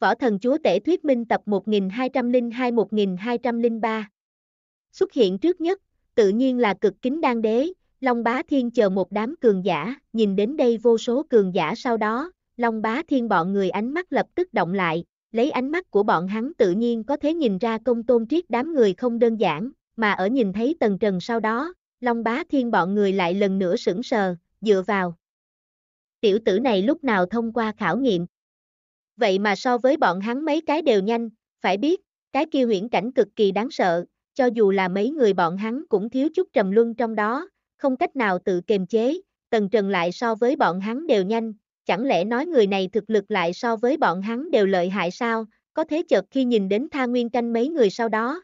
Võ Thần Chúa Tể Thuyết Minh tập 1202-1203. Xuất hiện trước nhất, tự nhiên là cực kính đan đế, Long Bá Thiên chờ một đám cường giả, nhìn đến đây vô số cường giả sau đó, Long Bá Thiên bọn người ánh mắt lập tức động lại, lấy ánh mắt của bọn hắn tự nhiên có thể nhìn ra công tôn triết đám người không đơn giản, mà ở nhìn thấy tầng trần sau đó, Long Bá Thiên bọn người lại lần nữa sững sờ, dựa vào. Tiểu tử này lúc nào thông qua khảo nghiệm, vậy mà so với bọn hắn mấy cái đều nhanh, phải biết, cái kia huyễn cảnh cực kỳ đáng sợ, cho dù là mấy người bọn hắn cũng thiếu chút trầm luân trong đó, không cách nào tự kiềm chế, tần trần lại so với bọn hắn đều nhanh, chẳng lẽ nói người này thực lực lại so với bọn hắn đều lợi hại sao, có thế chợt khi nhìn đến tha nguyên canh mấy người sau đó.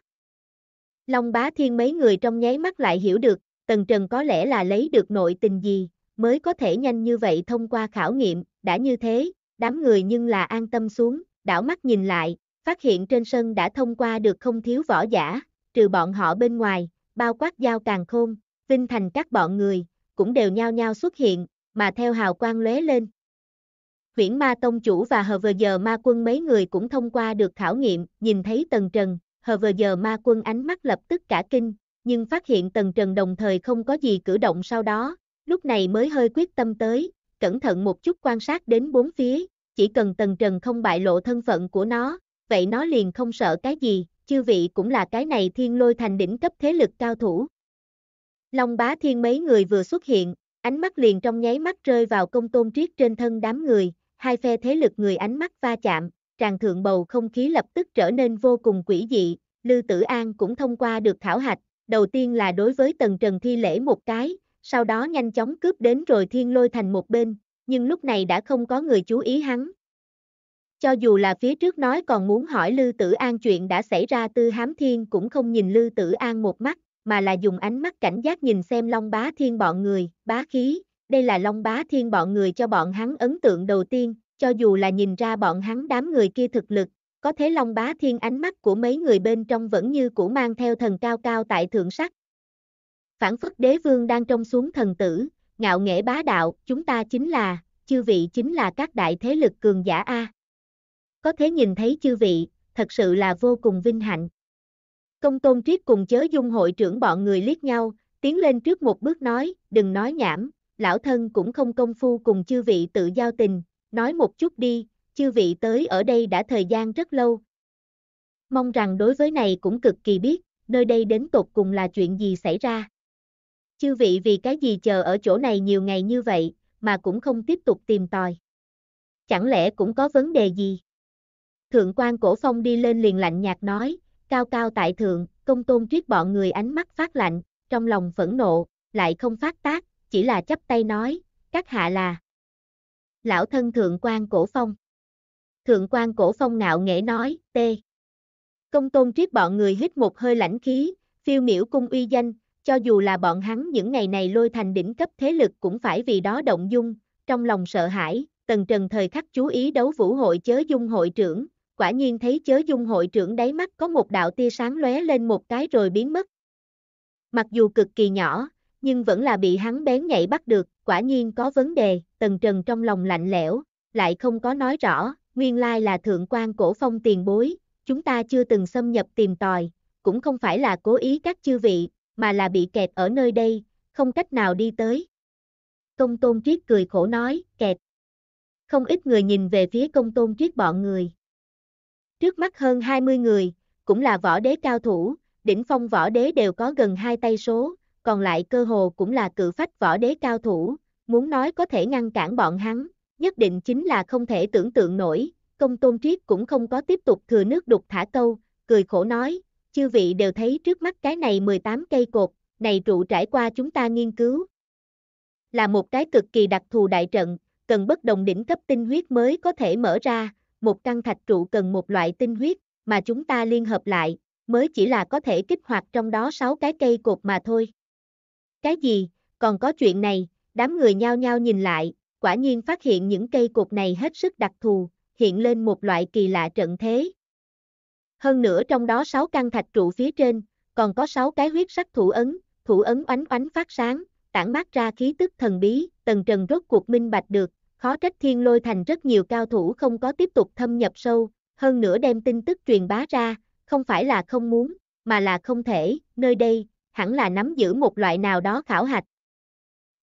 Long bá thiên mấy người trong nháy mắt lại hiểu được, tần trần có lẽ là lấy được nội tình gì, mới có thể nhanh như vậy thông qua khảo nghiệm, đã như thế, đám người nhưng là an tâm xuống, đảo mắt nhìn lại, phát hiện trên sân đã thông qua được không thiếu võ giả, trừ bọn họ bên ngoài, bao quát giao càng khôn, vinh thành các bọn người, cũng đều nhao nhao xuất hiện, mà theo hào quang lóe lên. Huyễn Ma Tông Chủ và Hờ Vờ Giờ Ma Quân mấy người cũng thông qua được khảo nghiệm, nhìn thấy Tần Trần, Hờ Vờ Giờ Ma Quân ánh mắt lập tức cả kinh, nhưng phát hiện Tần Trần đồng thời không có gì cử động sau đó, lúc này mới hơi quyết tâm tới, cẩn thận một chút quan sát đến bốn phía, chỉ cần Tần Trần không bại lộ thân phận của nó, vậy nó liền không sợ cái gì, chư vị cũng là cái này thiên lôi thành đỉnh cấp thế lực cao thủ. Long bá thiên mấy người vừa xuất hiện, ánh mắt liền trong nháy mắt rơi vào công tôn triết trên thân đám người, hai phe thế lực người ánh mắt va chạm, tràn thượng bầu không khí lập tức trở nên vô cùng quỷ dị, Lư Tử An cũng thông qua được thảo hạch, đầu tiên là đối với Tần Trần thi lễ một cái, sau đó nhanh chóng cướp đến rồi thiên lôi thành một bên, nhưng lúc này đã không có người chú ý hắn. Cho dù là phía trước nói còn muốn hỏi Lư Tử An chuyện đã xảy ra Tư Hám Thiên cũng không nhìn Lư Tử An một mắt, mà là dùng ánh mắt cảnh giác nhìn xem Long Bá Thiên bọn người, bá khí, đây là Long Bá Thiên bọn người cho bọn hắn ấn tượng đầu tiên, cho dù là nhìn ra bọn hắn đám người kia thực lực, có thế Long Bá Thiên ánh mắt của mấy người bên trong vẫn như cũ mang theo thần cao cao tại thượng sắc, Phản phất đế vương đang trông xuống thần tử, ngạo nghễ bá đạo, chúng ta chính là, chư vị chính là các đại thế lực cường giả A. Có thể nhìn thấy chư vị, thật sự là vô cùng vinh hạnh. Công tôn triết cùng chớ dung hội trưởng bọn người liếc nhau, tiến lên trước một bước nói, đừng nói nhảm, lão thân cũng không công phu cùng chư vị tự giao tình, nói một chút đi, chư vị tới ở đây đã thời gian rất lâu. Mong rằng đối với này cũng cực kỳ biết, nơi đây đến tột cùng là chuyện gì xảy ra. Chư vị vì cái gì chờ ở chỗ này nhiều ngày như vậy, mà cũng không tiếp tục tìm tòi. Chẳng lẽ cũng có vấn đề gì? Thượng quan cổ phong đi lên liền lạnh nhạt nói, cao cao tại thượng, công tôn triết bọn người ánh mắt phát lạnh, trong lòng phẫn nộ, lại không phát tác, chỉ là chấp tay nói, các hạ là lão thân thượng quan cổ phong. Thượng quan cổ phong ngạo nghễ nói, tê. Công tôn triết bọn người hít một hơi lãnh khí, phiêu miễu cung uy danh, cho dù là bọn hắn những ngày này lôi thành đỉnh cấp thế lực cũng phải vì đó động dung, trong lòng sợ hãi, tần trần thời khắc chú ý đấu vũ hội chớ dung hội trưởng, quả nhiên thấy chớ dung hội trưởng đáy mắt có một đạo tia sáng lóe lên một cái rồi biến mất. Mặc dù cực kỳ nhỏ, nhưng vẫn là bị hắn bén nhảy bắt được, quả nhiên có vấn đề, tần trần trong lòng lạnh lẽo, lại không có nói rõ, nguyên lai là thượng quan cổ phong tiền bối, chúng ta chưa từng xâm nhập tìm tòi, cũng không phải là cố ý các chư vị, mà là bị kẹt ở nơi đây, không cách nào đi tới. Công tôn triết cười khổ nói, kẹt. Không ít người nhìn về phía công tôn triết bọn người. Trước mắt hơn 20 người, cũng là võ đế cao thủ, đỉnh phong võ đế đều có gần hai tay số, còn lại cơ hồ cũng là cự phách võ đế cao thủ, muốn nói có thể ngăn cản bọn hắn, nhất định chính là không thể tưởng tượng nổi, công tôn triết cũng không có tiếp tục thừa nước đục thả câu, cười khổ nói, chư vị đều thấy trước mắt cái này 18 cây cột, này trụ trải qua chúng ta nghiên cứu. Là một cái cực kỳ đặc thù đại trận, cần bất đồng đỉnh cấp tinh huyết mới có thể mở ra, một căn thạch trụ cần một loại tinh huyết, mà chúng ta liên hợp lại, mới chỉ là có thể kích hoạt trong đó 6 cái cây cột mà thôi. Cái gì, còn có chuyện này, đám người nhao nhao nhìn lại, quả nhiên phát hiện những cây cột này hết sức đặc thù, hiện lên một loại kỳ lạ trận thế, hơn nữa trong đó 6 căn thạch trụ phía trên, còn có 6 cái huyết sắc thủ ấn, thủ ấn oánh oánh phát sáng, tản mát ra khí tức thần bí, tần trần rốt cuộc minh bạch được, khó trách thiên lôi thành rất nhiều cao thủ không có tiếp tục thâm nhập sâu, hơn nữa đem tin tức truyền bá ra, không phải là không muốn, mà là không thể, nơi đây, hẳn là nắm giữ một loại nào đó khảo hạch.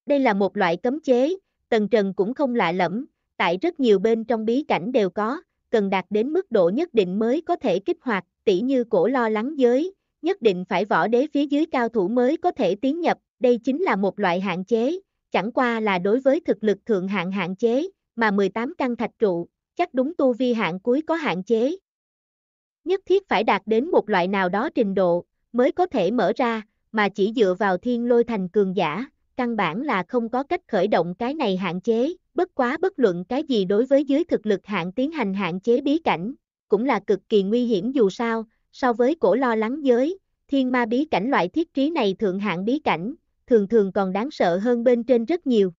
Đây là một loại cấm chế, tần trần cũng không lạ lẫm, tại rất nhiều bên trong bí cảnh đều có, cần đạt đến mức độ nhất định mới có thể kích hoạt, tỉ như cổ lo lắng giới, nhất định phải võ đế phía dưới cao thủ mới có thể tiến nhập, đây chính là một loại hạn chế, chẳng qua là đối với thực lực thượng hạng hạn chế, mà 18 căn thạch trụ, chắc đúng tu vi hạng cuối có hạn chế. Nhất thiết phải đạt đến một loại nào đó trình độ, mới có thể mở ra, mà chỉ dựa vào thiên lôi thành cường giả, căn bản là không có cách khởi động cái này hạn chế, bất quá bất luận cái gì đối với dưới thực lực hạn tiến hành hạn chế bí cảnh, cũng là cực kỳ nguy hiểm dù sao, so với cổ lo lắng giới, thiên ma bí cảnh loại thiết trí này thượng hạng bí cảnh, thường thường còn đáng sợ hơn bên trên rất nhiều.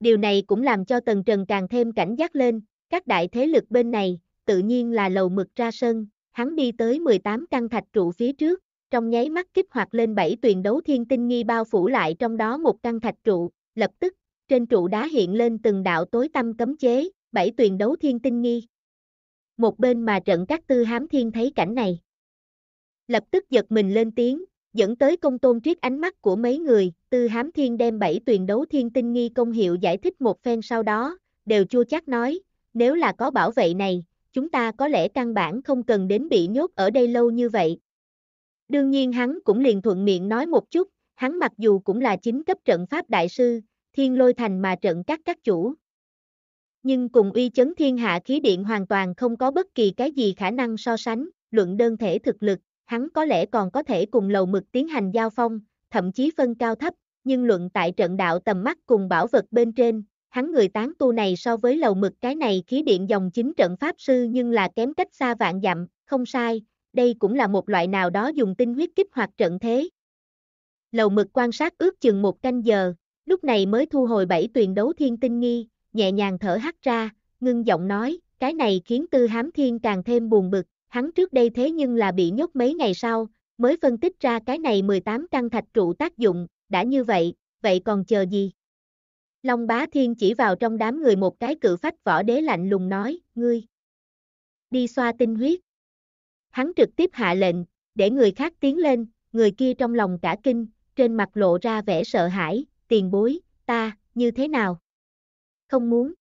Điều này cũng làm cho Tần Trần càng thêm cảnh giác lên, các đại thế lực bên này, tự nhiên là lầu mực ra sân, hắn đi tới 18 căn thạch trụ phía trước, trong nháy mắt kích hoạt lên bảy tuyền đấu thiên tinh nghi bao phủ lại trong đó một căn thạch trụ, lập tức, trên trụ đá hiện lên từng đạo tối tâm cấm chế, bảy tuyền đấu thiên tinh nghi. Một bên mà trận các tư hám thiên thấy cảnh này. Lập tức giật mình lên tiếng, dẫn tới công tôn triết ánh mắt của mấy người, tư hám thiên đem bảy tuyền đấu thiên tinh nghi công hiệu giải thích một phen sau đó, đều chua chắc nói, nếu là có bảo vệ này, chúng ta có lẽ căn bản không cần đến bị nhốt ở đây lâu như vậy. Đương nhiên hắn cũng liền thuận miệng nói một chút, hắn mặc dù cũng là chính cấp trận pháp đại sư, thiên lôi thành mà trận các các chủ. Nhưng cùng uy chấn thiên hạ khí điện hoàn toàn không có bất kỳ cái gì khả năng so sánh, luận đơn thể thực lực, hắn có lẽ còn có thể cùng lầu mực tiến hành giao phong, thậm chí phân cao thấp, nhưng luận tại trận đạo tầm mắt cùng bảo vật bên trên, hắn người tán tu này so với lầu mực cái này khí điện dòng chính trận pháp sư nhưng là kém cách xa vạn dặm, không sai, đây cũng là một loại nào đó dùng tinh huyết kích hoạt trận thế. Lầu mực quan sát ước chừng một canh giờ, lúc này mới thu hồi bảy tuyền đấu thiên tinh nghi, nhẹ nhàng thở hắt ra, ngưng giọng nói, cái này khiến tư hám thiên càng thêm buồn bực, hắn trước đây thế nhưng là bị nhốt mấy ngày sau, mới phân tích ra cái này 18 căn thạch trụ tác dụng, đã như vậy, vậy còn chờ gì? Long bá thiên chỉ vào trong đám người một cái cự phách võ đế lạnh lùng nói, ngươi, đi xoa tinh huyết. Hắn trực tiếp hạ lệnh, để người khác tiến lên, người kia trong lòng cả kinh, trên mặt lộ ra vẻ sợ hãi, tiền bối, ta, như thế nào? Không muốn.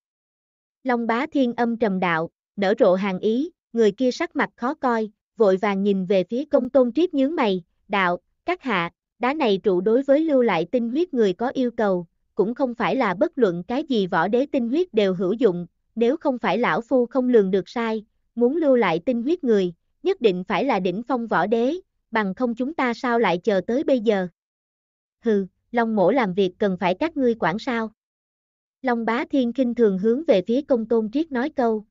Long bá thiên âm trầm đạo, nở rộ hàng ý, người kia sắc mặt khó coi, vội vàng nhìn về phía công tôn Triếp nhướng mày, đạo, các hạ, đá này trụ đối với lưu lại tinh huyết người có yêu cầu, cũng không phải là bất luận cái gì võ đế tinh huyết đều hữu dụng, nếu không phải lão phu không lường được sai, muốn lưu lại tinh huyết người, nhất định phải là đỉnh phong võ đế, bằng không chúng ta sao lại chờ tới bây giờ. Hừ, Long mổ làm việc cần phải các ngươi quản sao. Long bá thiên kinh thường hướng về phía công tôn triết nói câu.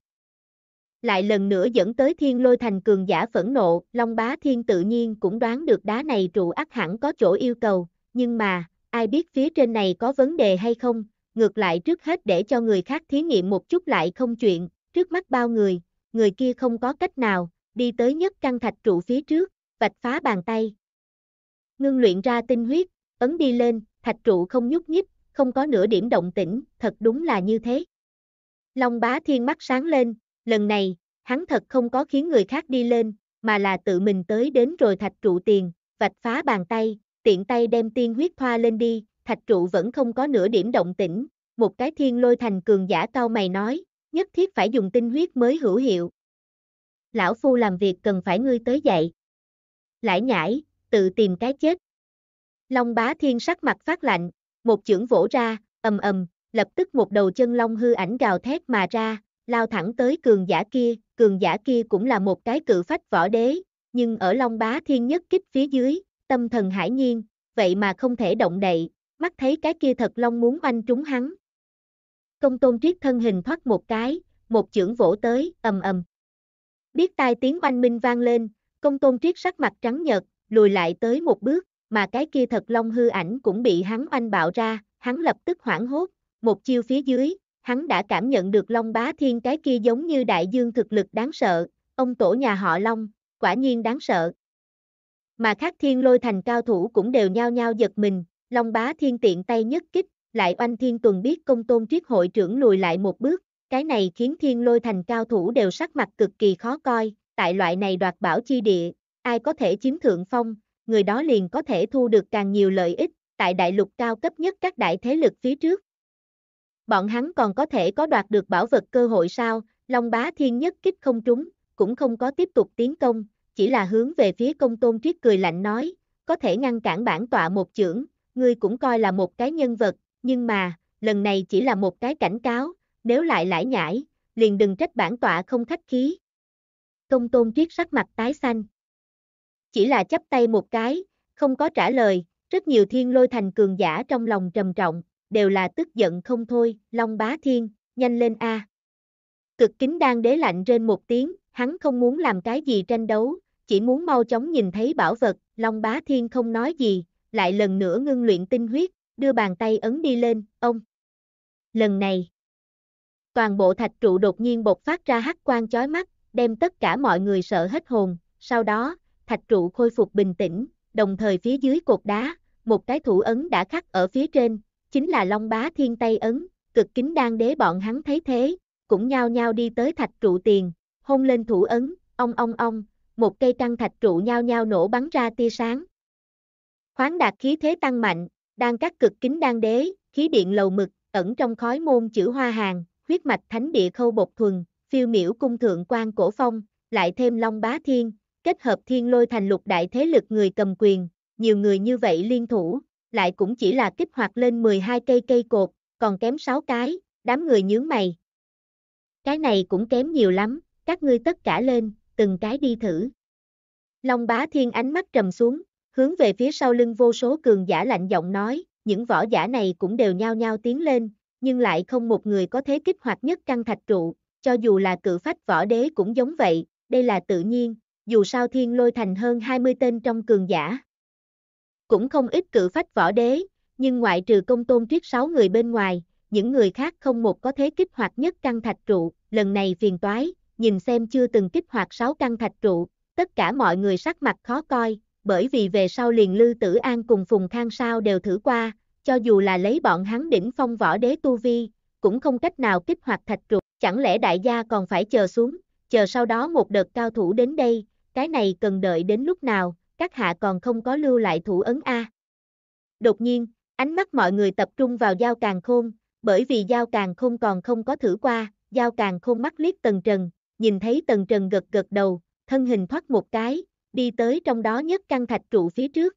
Lại lần nữa dẫn tới thiên lôi thành cường giả phẫn nộ, Long bá thiên tự nhiên cũng đoán được đá này trụ ắt hẳn có chỗ yêu cầu, nhưng mà, ai biết phía trên này có vấn đề hay không, ngược lại trước hết để cho người khác thí nghiệm một chút lại không chuyện, trước mắt bao người, người kia không có cách nào, đi tới nhất căn thạch trụ phía trước, vạch phá bàn tay. Ngưng luyện ra tinh huyết, ấn đi lên, thạch trụ không nhúc nhích, không có nửa điểm động tĩnh, thật đúng là như thế. Long bá thiên mắt sáng lên, lần này, hắn thật không có khiến người khác đi lên, mà là tự mình tới đến rồi thạch trụ tiền, vạch phá bàn tay, tiện tay đem tiên huyết thoa lên đi, thạch trụ vẫn không có nửa điểm động tĩnh, một cái thiên lôi thành cường giả cao mày nói, nhất thiết phải dùng tinh huyết mới hữu hiệu. Lão phu làm việc cần phải ngươi tới dạy. Lãi nhãi, tự tìm cái chết. Long bá thiên sắc mặt phát lạnh, một chưởng vỗ ra, ầm ầm, lập tức một đầu chân long hư ảnh gào thét mà ra, lao thẳng tới cường giả kia, cường giả kia cũng là một cái cự phách võ đế, nhưng ở long bá thiên nhất kích phía dưới, tâm thần hải nhiên, vậy mà không thể động đậy, mắt thấy cái kia thật long muốn oanh trúng hắn. Công tôn triết thân hình thoát một cái, một chưởng vỗ tới, ầm ầm. Biết tai tiếng oanh minh vang lên, công tôn triết sắc mặt trắng nhợt, lùi lại tới một bước mà cái kia thật long hư ảnh cũng bị hắn oanh bạo ra, hắn lập tức hoảng hốt, một chiêu phía dưới, hắn đã cảm nhận được long bá thiên cái kia giống như đại dương thực lực đáng sợ, ông tổ nhà họ long, quả nhiên đáng sợ. Mà khác thiên lôi thành cao thủ cũng đều nhao nhao giật mình, long bá thiên tiện tay nhất kích, lại oanh thiên tuần biết công tôn triết hội trưởng lùi lại một bước, cái này khiến thiên lôi thành cao thủ đều sắc mặt cực kỳ khó coi, tại loại này đoạt bảo chi địa, ai có thể chiếm thượng phong, người đó liền có thể thu được càng nhiều lợi ích, tại đại lục cao cấp nhất các đại thế lực phía trước. Bọn hắn còn có thể có đoạt được bảo vật cơ hội sao, Long bá thiên nhất kích không trúng, cũng không có tiếp tục tiến công, chỉ là hướng về phía công tôn triết cười lạnh nói, có thể ngăn cản bản tọa một chưởng, ngươi cũng coi là một cái nhân vật, nhưng mà, lần này chỉ là một cái cảnh cáo, nếu lại lãi nhãi, liền đừng trách bản tọa không khách khí. Công tôn triết sắc mặt tái xanh chỉ là chắp tay một cái, không có trả lời, rất nhiều thiên lôi thành cường giả trong lòng trầm trọng, đều là tức giận không thôi, Long Bá Thiên, nhanh lên a. Cực kính đang đế lạnh trên một tiếng, hắn không muốn làm cái gì tranh đấu, chỉ muốn mau chóng nhìn thấy bảo vật, Long Bá Thiên không nói gì, lại lần nữa ngưng luyện tinh huyết, đưa bàn tay ấn đi lên, ông. Lần này, toàn bộ thạch trụ đột nhiên bộc phát ra hắc quang chói mắt, đem tất cả mọi người sợ hết hồn, sau đó, thạch trụ khôi phục bình tĩnh, đồng thời phía dưới cột đá, một cái thủ ấn đã khắc ở phía trên, chính là Long Bá Thiên Tây Ấn, cực kính đang đế bọn hắn thấy thế, cũng nhao nhao đi tới thạch trụ tiền, hôn lên thủ ấn, ong ong ong, một cây trăng thạch trụ nhao nhao nổ bắn ra tia sáng. Khoáng đạt khí thế tăng mạnh, đang cắt cực kính đang đế, khí điện lầu mực, ẩn trong khói môn chữ hoa hàng, huyết mạch thánh địa khâu bột thuần, phiêu miễu cung thượng quan cổ phong, lại thêm long bá thiên, kết hợp thiên lôi thành lục đại thế lực người cầm quyền, nhiều người như vậy liên thủ, lại cũng chỉ là kích hoạt lên 12 cây cây cột, còn kém 6 cái, đám người nhướng mày. Cái này cũng kém nhiều lắm, các ngươi tất cả lên, từng cái đi thử. Long bá thiên ánh mắt trầm xuống, hướng về phía sau lưng vô số cường giả lạnh giọng nói, những võ giả này cũng đều nhao nhao tiến lên, nhưng lại không một người có thế kích hoạt nhất căn thạch trụ, cho dù là cự phách võ đế cũng giống vậy, đây là tự nhiên, dù sao thiên lôi thành hơn 20 tên trong cường giả. Cũng không ít cử phách võ đế, nhưng ngoại trừ công tôn tuyết 6 người bên ngoài, những người khác không một có thế kích hoạt nhất căn thạch trụ, lần này phiền toái, nhìn xem chưa từng kích hoạt 6 căn thạch trụ, tất cả mọi người sắc mặt khó coi, bởi vì về sau liền Lư Tử An cùng Phùng Khang Sao đều thử qua, cho dù là lấy bọn hắn đỉnh phong võ đế tu vi, cũng không cách nào kích hoạt thạch trụ, chẳng lẽ đại gia còn phải chờ xuống, chờ sau đó một đợt cao thủ đến đây, cái này cần đợi đến lúc nào, các hạ còn không có lưu lại thủ ấn A. Đột nhiên, ánh mắt mọi người tập trung vào Giao Càng Khôn, bởi vì Giao Càng Khôn còn không có thử qua, Giao Càng Khôn mắt liếc Tần Trần, nhìn thấy Tần Trần gật gật đầu, thân hình thoát một cái, đi tới trong đó nhất căn thạch trụ phía trước.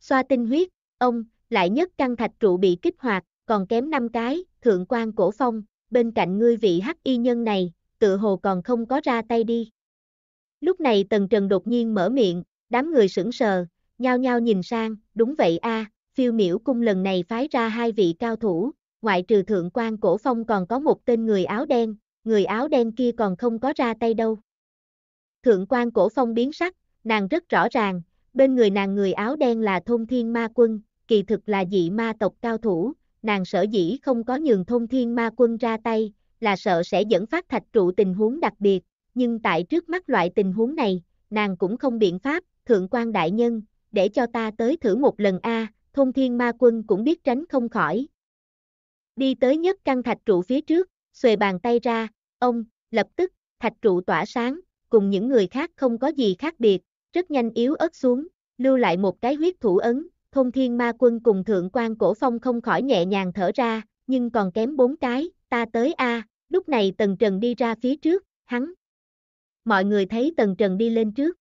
Xoa tinh huyết, ông, lại nhất căn thạch trụ bị kích hoạt, còn kém năm cái, thượng quan cổ phong, bên cạnh ngươi vị hắc y nhân này, tự hồ còn không có ra tay đi. Lúc này Tần Trần đột nhiên mở miệng, đám người sững sờ, nhao nhao nhìn sang, đúng vậy a, phiêu miểu cung lần này phái ra hai vị cao thủ, ngoại trừ thượng quan cổ phong còn có một tên người áo đen, người áo đen kia còn không có ra tay đâu. Thượng quan cổ phong biến sắc, nàng rất rõ ràng, bên người nàng người áo đen là thôn thiên ma quân, kỳ thực là dị ma tộc cao thủ, nàng sở dĩ không có nhường thôn thiên ma quân ra tay, là sợ sẽ dẫn phát thạch trụ tình huống đặc biệt, nhưng tại trước mắt loại tình huống này, nàng cũng không biện pháp, thượng quan đại nhân, để cho ta tới thử một lần a, thông thiên ma quân cũng biết tránh không khỏi. Đi tới nhất căn thạch trụ phía trước, xuề bàn tay ra, ông, lập tức, thạch trụ tỏa sáng, cùng những người khác không có gì khác biệt, rất nhanh yếu ớt xuống, lưu lại một cái huyết thủ ấn, thông thiên ma quân cùng thượng quan cổ phong không khỏi nhẹ nhàng thở ra, nhưng còn kém bốn cái, ta tới a, lúc này tần trần đi ra phía trước, hắn, mọi người thấy Tần Trần đi lên trước.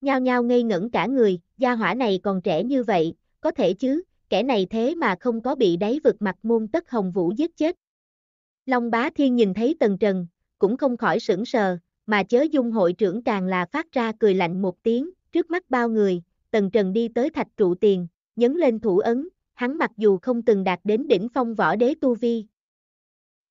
Nhao nhao ngây ngẩn cả người, gia hỏa này còn trẻ như vậy, có thể chứ, kẻ này thế mà không có bị đáy vực mặt môn tất hồng vũ giết chết. Long bá thiên nhìn thấy Tần Trần, cũng không khỏi sững sờ, mà chớ dung hội trưởng càng là phát ra cười lạnh một tiếng, trước mắt bao người, Tần Trần đi tới thạch trụ tiền, nhấn lên thủ ấn, hắn mặc dù không từng đạt đến đỉnh phong võ đế tu vi,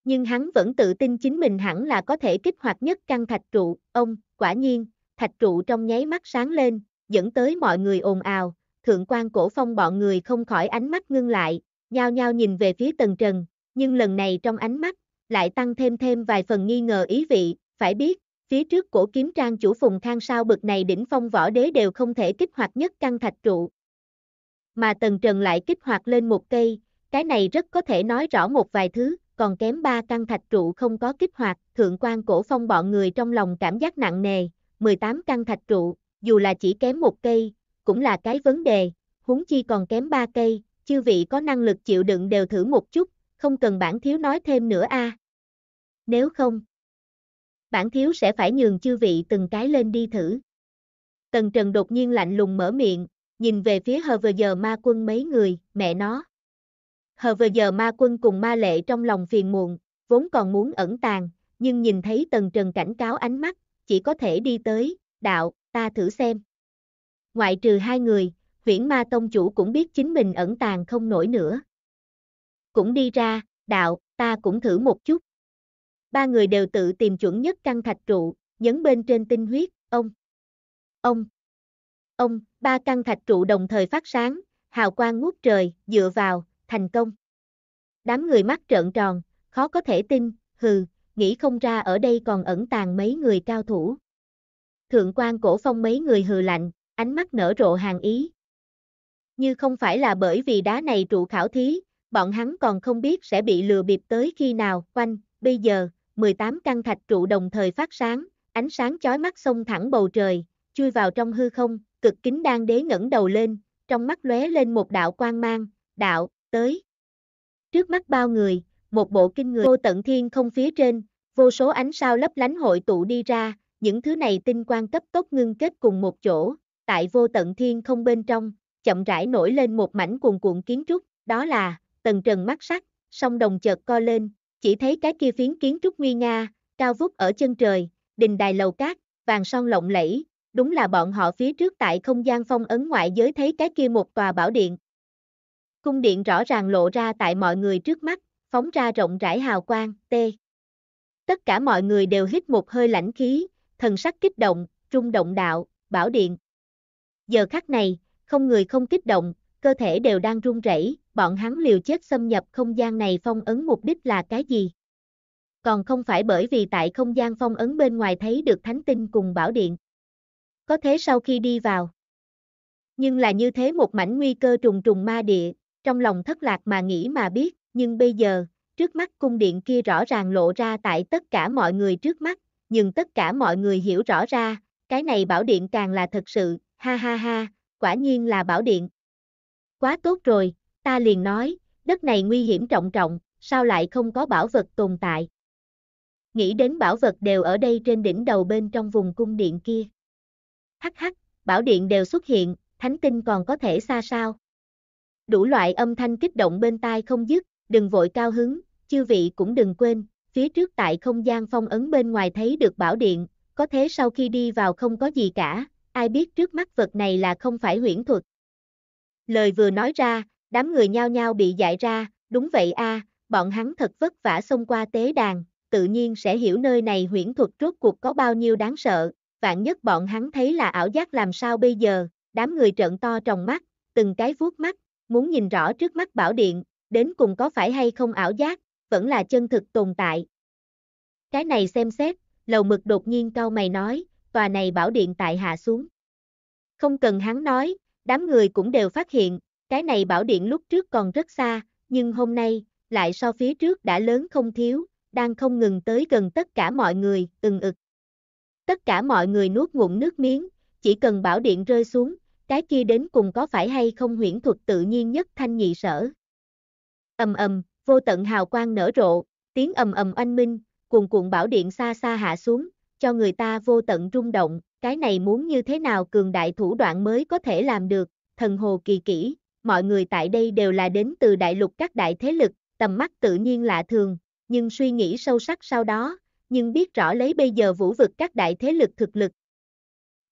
nhưng hắn vẫn tự tin chính mình hẳn là có thể kích hoạt nhất căn thạch trụ, ông, quả nhiên, thạch trụ trong nháy mắt sáng lên, dẫn tới mọi người ồn ào, thượng quan cổ phong bọn người không khỏi ánh mắt ngưng lại, nhao nhao nhìn về phía Tần trần, nhưng lần này trong ánh mắt, lại tăng thêm thêm vài phần nghi ngờ ý vị, phải biết, phía trước cổ kiếm trang chủ phùng Thang sao bực này đỉnh phong võ đế đều không thể kích hoạt nhất căn thạch trụ. Mà tần trần lại kích hoạt lên một cây, cái này rất có thể nói rõ một vài thứ còn kém ba căn thạch trụ không có kích hoạt, thượng quan cổ phong bọn người trong lòng cảm giác nặng nề, 18 căn thạch trụ, dù là chỉ kém một cây, cũng là cái vấn đề, huống chi còn kém ba cây, chư vị có năng lực chịu đựng đều thử một chút, không cần bản thiếu nói thêm nữa a. À. Nếu không, bản thiếu sẽ phải nhường chư vị từng cái lên đi thử. Tần Trần đột nhiên lạnh lùng mở miệng, nhìn về phía hờ vừa giờ ma quân mấy người, mẹ nó hờ vừa giờ ma quân cùng ma lệ trong lòng phiền muộn, vốn còn muốn ẩn tàng, nhưng nhìn thấy tần trần cảnh cáo ánh mắt, chỉ có thể đi tới, đạo, ta thử xem. Ngoại trừ hai người, Huyễn ma tông chủ cũng biết chính mình ẩn tàng không nổi nữa. Cũng đi ra, đạo, ta cũng thử một chút. Ba người đều tự tìm chuẩn nhất căn thạch trụ, nhấn bên trên tinh huyết, ông, ông, ông, ba căn thạch trụ đồng thời phát sáng, hào quang ngút trời, dựa vào, thành công. Đám người mắt trợn tròn, khó có thể tin, hừ, nghĩ không ra ở đây còn ẩn tàng mấy người cao thủ. Thượng quan cổ phong mấy người hừ lạnh, ánh mắt nở rộ hàng ý. Như không phải là bởi vì đá này trụ khảo thí, bọn hắn còn không biết sẽ bị lừa bịp tới khi nào, quanh, bây giờ, 18 căn thạch trụ đồng thời phát sáng, ánh sáng chói mắt xông thẳng bầu trời, chui vào trong hư không, cực kính đang đế ngẩng đầu lên, trong mắt lóe lên một đạo quang mang, đạo, tới. Trước mắt bao người, một bộ kinh người vô tận thiên không phía trên, vô số ánh sao lấp lánh hội tụ đi ra, những thứ này tinh quang cấp tốc ngưng kết cùng một chỗ, tại vô tận thiên không bên trong, chậm rãi nổi lên một mảnh cuồn cuộn kiến trúc, đó là, tầng trần mắt sắc, song đồng chợt co lên, chỉ thấy cái kia phiến kiến trúc nguy nga, cao vút ở chân trời, đình đài lầu cát, vàng son lộng lẫy, đúng là bọn họ phía trước tại không gian phong ấn ngoại giới thấy cái kia một tòa bảo điện, Cung điện rõ ràng lộ ra tại mọi người trước mắt, phóng ra rộng rãi hào quang, T. Tất cả mọi người đều hít một hơi lãnh khí, thần sắc kích động, trung động đạo, bảo điện. Giờ khắc này, không người không kích động, cơ thể đều đang run rẩy, bọn hắn liều chết xâm nhập không gian này phong ấn mục đích là cái gì? Còn không phải bởi vì tại không gian phong ấn bên ngoài thấy được thánh tinh cùng bảo điện. Có thế sau khi đi vào. Nhưng là như thế một mảnh nguy cơ trùng trùng ma địa, trong lòng thất lạc mà nghĩ mà biết, nhưng bây giờ, trước mắt cung điện kia rõ ràng lộ ra tại tất cả mọi người trước mắt, nhưng tất cả mọi người hiểu rõ ra, cái này bảo điện càng là thật sự, ha ha ha, quả nhiên là bảo điện. Quá tốt rồi, ta liền nói, đất này nguy hiểm trọng trọng, sao lại không có bảo vật tồn tại. Nghĩ đến bảo vật đều ở đây trên đỉnh đầu bên trong vùng cung điện kia. Hắc hắc, bảo điện đều xuất hiện, thánh tinh còn có thể xa sao đủ loại âm thanh kích động bên tai không dứt, đừng vội cao hứng, chư vị cũng đừng quên, phía trước tại không gian phong ấn bên ngoài thấy được bảo điện, có thế sau khi đi vào không có gì cả, ai biết trước mắt vật này là không phải huyễn thuật. Lời vừa nói ra, đám người nhao nhao bị dại ra, đúng vậy a, bọn hắn thật vất vả xông qua tế đàn, tự nhiên sẽ hiểu nơi này huyễn thuật rốt cuộc có bao nhiêu đáng sợ, vạn nhất bọn hắn thấy là ảo giác làm sao bây giờ, đám người trợn to trong mắt, từng cái vuốt mắt, muốn nhìn rõ trước mắt bảo điện, đến cùng có phải hay không ảo giác, vẫn là chân thực tồn tại. Cái này xem xét, lầu mực đột nhiên cau mày nói, tòa này bảo điện tại hạ xuống. Không cần hắn nói, đám người cũng đều phát hiện, cái này bảo điện lúc trước còn rất xa, nhưng hôm nay, lại so phía trước đã lớn không thiếu, đang không ngừng tới gần tất cả mọi người, từng ực. Tất cả mọi người nuốt ngụm nước miếng, chỉ cần bảo điện rơi xuống, cái kia đến cùng có phải hay không huyễn thuật tự nhiên nhất thanh nhị sở. Ầm ầm, vô tận hào quang nở rộ, tiếng ầm ầm oanh minh, cuồn cuộn bảo điện xa xa hạ xuống, cho người ta vô tận rung động, cái này muốn như thế nào cường đại thủ đoạn mới có thể làm được, thần hồ kỳ kỹ, mọi người tại đây đều là đến từ đại lục các đại thế lực, tầm mắt tự nhiên lạ thường, nhưng suy nghĩ sâu sắc sau đó, nhưng biết rõ lấy bây giờ vũ vực các đại thế lực thực lực.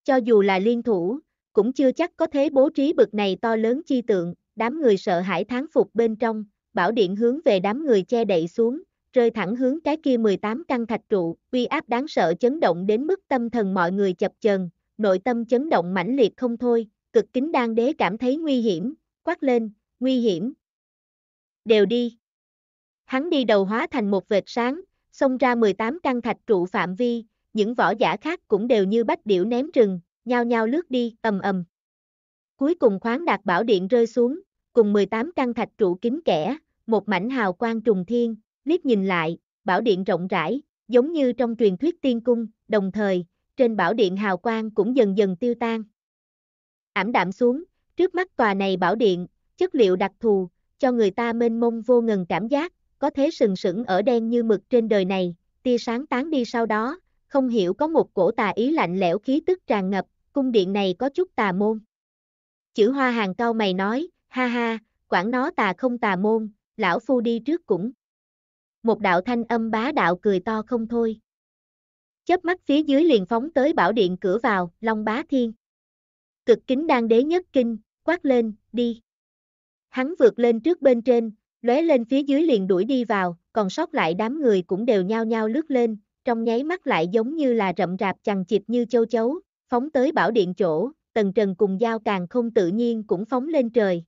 Cho dù là liên thủ, cũng chưa chắc có thế bố trí bực này to lớn chi tượng, đám người sợ hãi tháng phục bên trong, bảo điện hướng về đám người che đậy xuống, rơi thẳng hướng cái kia 18 căn thạch trụ, uy áp đáng sợ chấn động đến mức tâm thần mọi người chập chờn, nội tâm chấn động mãnh liệt không thôi, cực kính đan đế cảm thấy nguy hiểm, quát lên, nguy hiểm. Đều đi. Hắn đi đầu hóa thành một vệt sáng, xông ra 18 căn thạch trụ phạm vi, những võ giả khác cũng đều như bách điểu ném trừng nhao nhao lướt đi, ầm ầm. Cuối cùng khoáng đạt bảo điện rơi xuống, cùng 18 căn thạch trụ kính kẻ, một mảnh hào quang trùng thiên, liếc nhìn lại, bảo điện rộng rãi, giống như trong truyền thuyết tiên cung, đồng thời, trên bảo điện hào quang cũng dần dần tiêu tan. Ảm đạm xuống, trước mắt tòa này bảo điện, chất liệu đặc thù, cho người ta mênh mông vô ngần cảm giác, có thế sừng sững ở đen như mực trên đời này, tia sáng tán đi sau đó, không hiểu có một cổ tà ý lạnh lẽo khí tức tràn ngập, cung điện này có chút tà môn. Chữ hoa hàng cao mày nói, ha ha, quản nó tà không tà môn, lão phu đi trước cũng. Một đạo thanh âm bá đạo cười to không thôi. Chớp mắt phía dưới liền phóng tới bảo điện cửa vào, Long Bá Thiên. Cực kính đang đế nhất kinh, quát lên, đi. Hắn vượt lên trước bên trên, lóe lên phía dưới liền đuổi đi vào, còn sót lại đám người cũng đều nhao nhao lướt lên, trong nháy mắt lại giống như là rậm rạp chằng chịt như châu chấu, phóng tới bảo điện chỗ, tần trần cùng dao càng không tự nhiên cũng phóng lên trời.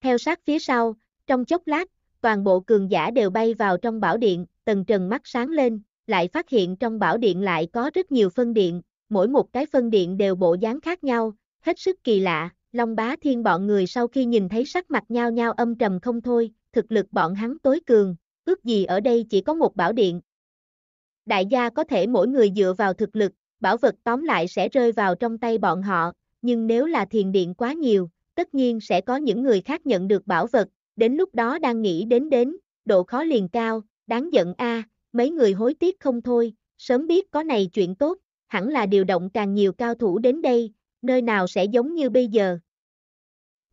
Theo sát phía sau, trong chốc lát, toàn bộ cường giả đều bay vào trong bảo điện, tần trần mắt sáng lên, lại phát hiện trong bảo điện lại có rất nhiều phân điện, mỗi một cái phân điện đều bộ dáng khác nhau, hết sức kỳ lạ, Long bá thiên bọn người sau khi nhìn thấy sắc mặt nhau nhau âm trầm không thôi, thực lực bọn hắn tối cường, ước gì ở đây chỉ có một bảo điện. Đại gia có thể mỗi người dựa vào thực lực, bảo vật tóm lại sẽ rơi vào trong tay bọn họ, nhưng nếu là thiền điện quá nhiều, tất nhiên sẽ có những người khác nhận được bảo vật, đến lúc đó đang nghĩ đến đến, độ khó liền cao, đáng giận a, mấy người hối tiếc không thôi, sớm biết có này chuyện tốt, hẳn là điều động càng nhiều cao thủ đến đây, nơi nào sẽ giống như bây giờ.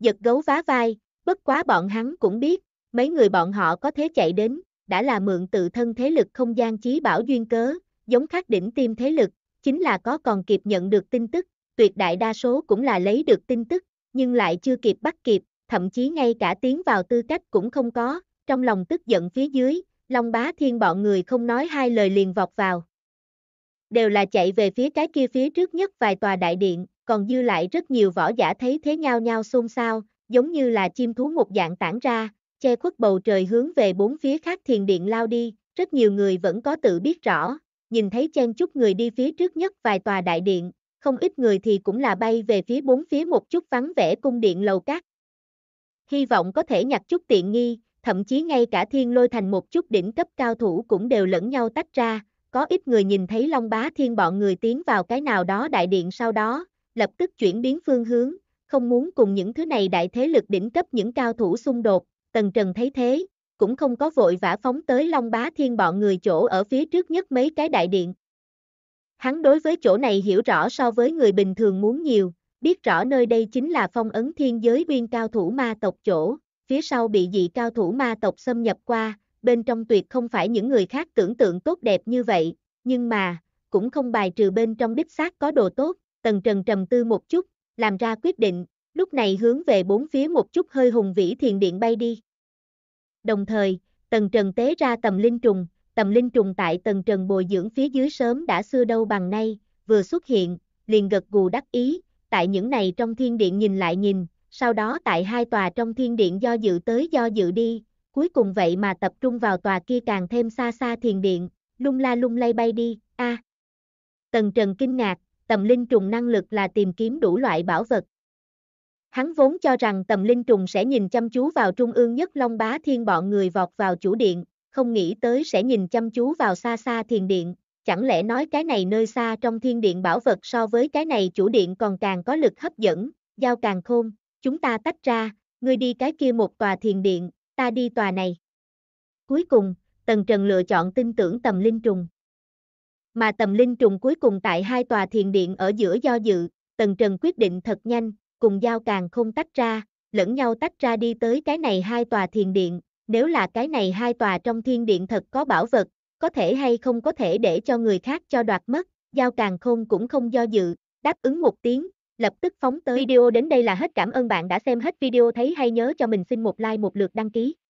Giật gấu vá vai, bất quá bọn hắn cũng biết, mấy người bọn họ có thế chạy đến, đã là mượn tự thân thế lực không gian chí bảo duyên cớ, giống khắc đỉnh tim thế lực, chính là có còn kịp nhận được tin tức, tuyệt đại đa số cũng là lấy được tin tức, nhưng lại chưa kịp bắt kịp, thậm chí ngay cả tiến vào tư cách cũng không có, trong lòng tức giận phía dưới, Long Bá Thiên bọn người không nói hai lời liền vọt vào. Đều là chạy về phía cái kia phía trước nhất vài tòa đại điện, còn dư lại rất nhiều võ giả thấy thế nhau nhau xôn xao, giống như là chim thú một dạng tản ra, che khuất bầu trời hướng về bốn phía khác thiền điện lao đi, rất nhiều người vẫn có tự biết rõ, nhìn thấy chen chút người đi phía trước nhất vài tòa đại điện, không ít người thì cũng là bay về phía bốn phía một chút vắng vẻ cung điện lầu cát. Hy vọng có thể nhặt chút tiện nghi, thậm chí ngay cả thiên lôi thành một chút đỉnh cấp cao thủ cũng đều lẫn nhau tách ra, có ít người nhìn thấy Long Bá Thiên bọn người tiến vào cái nào đó đại điện sau đó, lập tức chuyển biến phương hướng, không muốn cùng những thứ này đại thế lực đỉnh cấp những cao thủ xung đột, Tần Trần thấy thế, cũng không có vội vã phóng tới Long Bá Thiên bọn người chỗ ở phía trước nhất mấy cái đại điện. Hắn đối với chỗ này hiểu rõ so với người bình thường muốn nhiều, biết rõ nơi đây chính là phong ấn thiên giới biên cao thủ ma tộc chỗ, phía sau bị dị cao thủ ma tộc xâm nhập qua, bên trong tuyệt không phải những người khác tưởng tượng tốt đẹp như vậy, nhưng mà, cũng không bài trừ bên trong đích xác có đồ tốt, tần trần trầm tư một chút, làm ra quyết định, lúc này hướng về bốn phía một chút hơi hùng vĩ thiền điện bay đi đồng thời, tầng trần tế ra tầm linh trùng, tầm linh trùng tại tầng trần bồi dưỡng phía dưới sớm đã xưa đâu bằng nay, vừa xuất hiện, liền gật gù đắc ý, tại những này trong thiên điện nhìn lại nhìn, sau đó tại hai tòa trong thiên điện do dự tới do dự đi, cuối cùng vậy mà tập trung vào tòa kia càng thêm xa xa thiền điện, lung la lung lay bay đi, a. tầng Trần kinh ngạc, tầm linh trùng năng lực là tìm kiếm đủ loại bảo vật, Hắn vốn cho rằng tầm linh trùng sẽ nhìn chăm chú vào trung ương nhất Long Bá Thiên bọn người vọt vào chủ điện, không nghĩ tới sẽ nhìn chăm chú vào xa xa thiền điện, chẳng lẽ nói cái này nơi xa trong thiên điện bảo vật so với cái này chủ điện còn càng có lực hấp dẫn, giao càng khôn, chúng ta tách ra, ngươi đi cái kia một tòa thiền điện, ta đi tòa này. Cuối cùng, Tần Trần lựa chọn tin tưởng tầm linh trùng. Mà tầm linh trùng cuối cùng tại hai tòa thiền điện ở giữa do dự, Tần Trần quyết định thật nhanh, cùng giao càng không tách ra, lẫn nhau tách ra đi tới cái này hai tòa thiền điện, nếu là cái này hai tòa trong thiên điện thật có bảo vật, có thể hay không có thể để cho người khác cho đoạt mất, giao càng không cũng không do dự, đáp ứng một tiếng, lập tức phóng tới video đến đây là hết cảm ơn bạn đã xem hết video thấy hay nhớ cho mình xin một like một lượt đăng ký.